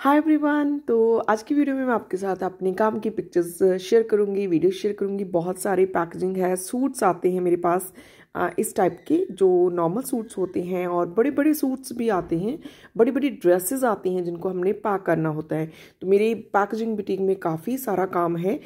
hi everyone तो आज की वीडियो में मैं आपके साथ अपने काम की पिक्चर्स शेयर करूंगी वीडियो शेयर करूंगी बहुत सारे पैकेजिंग है सूट्स आते हैं मेरे पास इस टाइप के जो नॉर्मल सूट्स होते हैं और बड़े बड़े सूट्स भी आते हैं बड़ी बड़ी ड्रेसेस आती हैं जिनको हमने पैक करना होता है तो मेरे पैकेजिंग बिटिंग में काफ़ी सारा काम है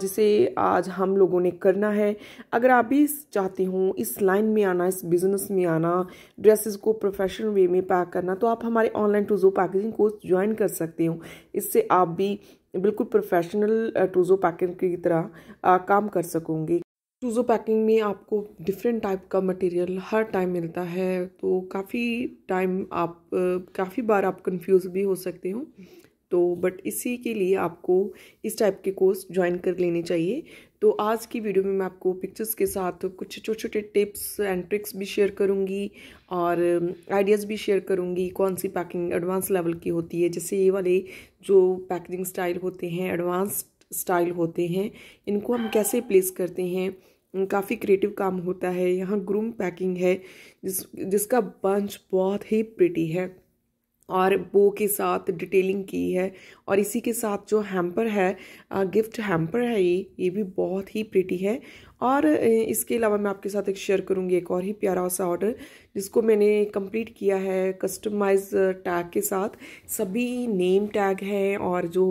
जिसे आज हम लोगों ने करना है अगर आप भी चाहते हो इस लाइन में आना इस बिज़नेस में आना ड्रेसेस को प्रोफेशनल वे में पैक करना तो आप हमारे ऑनलाइन टूजो पैकेजिंग कोर्स ज्वाइन कर सकते हो इससे आप भी बिल्कुल प्रोफेशनल टूजो पैकिंग की तरह काम कर सकोगे चूज़ो पैकिंग में आपको डिफरेंट टाइप का मटेरियल हर टाइम मिलता है तो काफ़ी टाइम आप काफ़ी बार आप कंफ्यूज भी हो सकते हो तो बट इसी के लिए आपको इस टाइप के कोर्स ज्वाइन कर लेने चाहिए तो आज की वीडियो में मैं आपको पिक्चर्स के साथ कुछ छोटे छोटे टिप्स एंड ट्रिक्स भी शेयर करूँगी और आइडियाज़ भी शेयर करूँगी कौन सी पैकिंग एडवांस लेवल की होती है जैसे ये वाले जो पैकेजिंग स्टाइल होते हैं एडवांस स्टाइल होते हैं इनको हम कैसे प्लेस करते हैं काफ़ी क्रिएटिव काम होता है यहाँ ग्रूम पैकिंग है जिस जिसका बंच बहुत ही प्रिटी है और बो के साथ डिटेलिंग की है और इसी के साथ जो हैम्पर है गिफ्ट हैम्पर है ये ये भी बहुत ही प्रिटी है और इसके अलावा मैं आपके साथ एक शेयर करूँगी एक और ही प्यारा सा ऑर्डर जिसको मैंने कंप्लीट किया है कस्टमाइज टैग के साथ सभी नेम टैग हैं और जो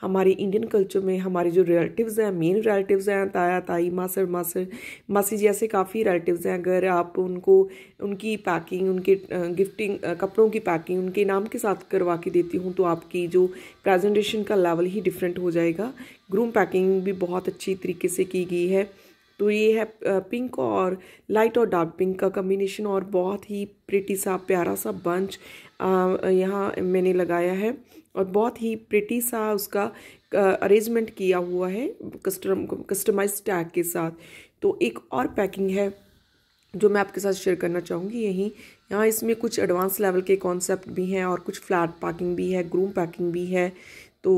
हमारे इंडियन कल्चर में हमारे जो रिलेटिव्स हैं मेन रिलेटिव्स हैं ताया ताई मासर मासर मासी जी ऐसे काफ़ी रिलेटिव्स हैं अगर आप उनको उनकी पैकिंग उनके गिफ्टिंग कपड़ों की पैकिंग उनके नाम के साथ करवा के देती हूँ तो आपकी जो प्रेजेंटेशन का लेवल ही डिफरेंट हो जाएगा ग्रूम पैकिंग भी बहुत अच्छी तरीके से की गई है तो ये है पिंक और लाइट और डार्क पिंक का कम्बिनेशन और बहुत ही प्रिटी सा प्यारा सा बंच यहाँ मैंने लगाया है और बहुत ही प्रिटी सा उसका अरेंजमेंट किया हुआ है कस्टम कस्टमाइज टैग के साथ तो एक और पैकिंग है जो मैं आपके साथ शेयर करना चाहूँगी यहीं यहाँ इसमें कुछ एडवांस लेवल के कॉन्सेप्ट भी हैं और कुछ फ्लैट पैकिंग भी है ग्रूम पैकिंग भी है तो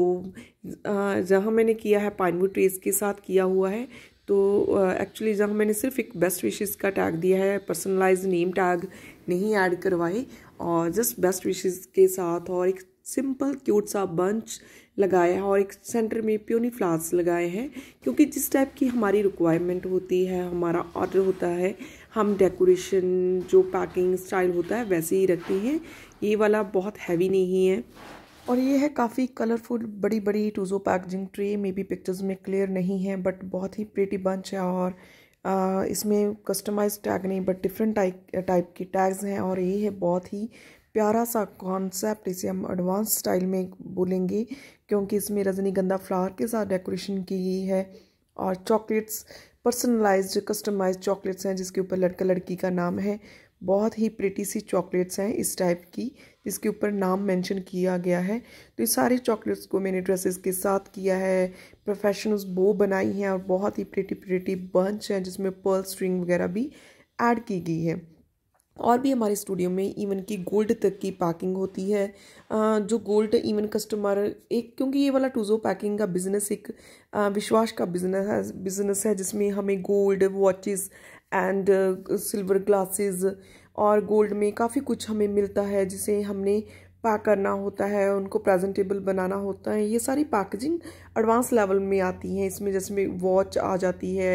जहाँ मैंने किया है पाइनवुड ट्रेस के साथ किया हुआ है तो एक्चुअली जहाँ मैंने सिर्फ एक बेस्ट विशेज़ का टैग दिया है पर्सनलाइज नेम टैग नहीं ऐड करवाए और जस्ट बेस्ट विशेज़ के साथ और एक सिंपल क्यूट सा बंच लगाया है और एक सेंटर में प्योनी फ्लावर्स लगाए हैं क्योंकि जिस टाइप की हमारी रिक्वायरमेंट होती है हमारा ऑर्डर होता है हम डेकोरेशन जो पैकिंग स्टाइल होता है वैसे ही रखते हैं ये वाला बहुत हैवी नहीं है और ये है काफ़ी कलरफुल बड़ी बड़ी टूजो packaging tray maybe pictures में क्लियर नहीं है बट बहुत ही प्रेटी बंच है और आ, इसमें कस्टमाइज टैग नहीं बट डिफरेंट टाइप टाइप के टैग्स हैं और ये है बहुत ही प्यारा सा कॉन्सेप्ट इसे हम एडवांस स्टाइल में बोलेंगे क्योंकि इसमें रजनीगंधा फ्लावर के साथ डेकोरेशन की गई है और चॉकलेट्स पर्सनलाइज्ड कस्टमाइज्ड चॉकलेट्स हैं जिसके ऊपर लड़का लड़की का नाम है बहुत ही प्रिटी सी चॉकलेट्स हैं इस टाइप की जिसके ऊपर नाम मेंशन किया गया है तो ये सारी चॉकलेट्स को मैंने ड्रेसेस के साथ किया है प्रोफेशनल्स बो बनाई हैं और बहुत ही प्रिटी प्रिटी बंच हैं जिसमें पर्ल स्ट्रिंग वगैरह भी ऐड की गई है और भी हमारे स्टूडियो में इवन की गोल्ड तक की पैकिंग होती है जो गोल्ड इवन कस्टमर एक क्योंकि ये वाला टूजो पैकिंग का बिज़नेस एक विश्वास का बिज़नेस है बिज़नेस है जिसमें हमें gold watches and silver glasses और गोल्ड में काफ़ी कुछ हमें मिलता है जिसे हमने पैक करना होता है उनको प्रेजेंटेबल बनाना होता है ये सारी पैकेजिंग एडवांस लेवल में आती है इसमें जैसे में वॉच आ जाती है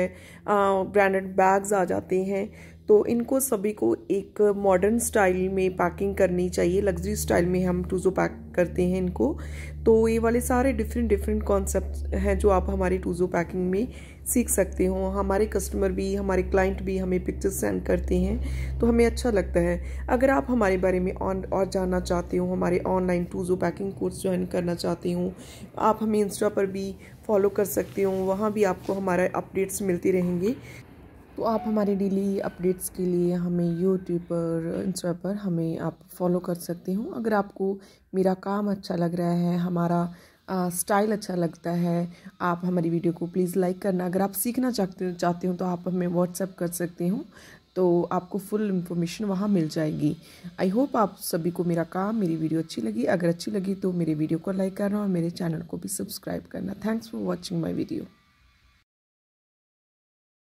ब्रांडेड uh, बैग्स आ जाते हैं तो इनको सभी को एक मॉडर्न स्टाइल में पैकिंग करनी चाहिए लग्जरी स्टाइल में हम टूज़ो पैक करते हैं इनको तो ये वाले सारे डिफरेंट डिफरेंट कॉन्सेप्ट हैं जो आप हमारे टूज़ो पैकिंग में सीख सकते हो हमारे कस्टमर भी हमारे क्लाइंट भी हमें पिक्चर्स सेंड करते हैं तो हमें अच्छा लगता है अगर आप हमारे बारे में ऑन और जानना चाहते हो हमारे ऑनलाइन टूज़ो पैकिंग कोर्स ज्वाइन करना चाहते हो आप हमें इंस्टा पर भी फॉलो कर सकते हो वहाँ भी आपको हमारा अपडेट्स मिलते रहेंगे तो आप हमारे डेली अपडेट्स के लिए हमें यूट्यूब पर इंस्टा पर हमें आप फॉलो कर सकते हो अगर आपको मेरा काम अच्छा लग रहा है हमारा स्टाइल अच्छा लगता है आप हमारी वीडियो को प्लीज़ लाइक करना अगर आप सीखना चाहते चाहते हो तो आप हमें व्हाट्सअप कर सकते हो तो आपको फुल इन्फॉर्मेशन वहाँ मिल जाएगी आई होप आप सभी को मेरा काम मेरी वीडियो अच्छी लगी अगर अच्छी लगी तो मेरे वीडियो को लाइक करना और मेरे चैनल को भी सब्सक्राइब करना thanks for watching my video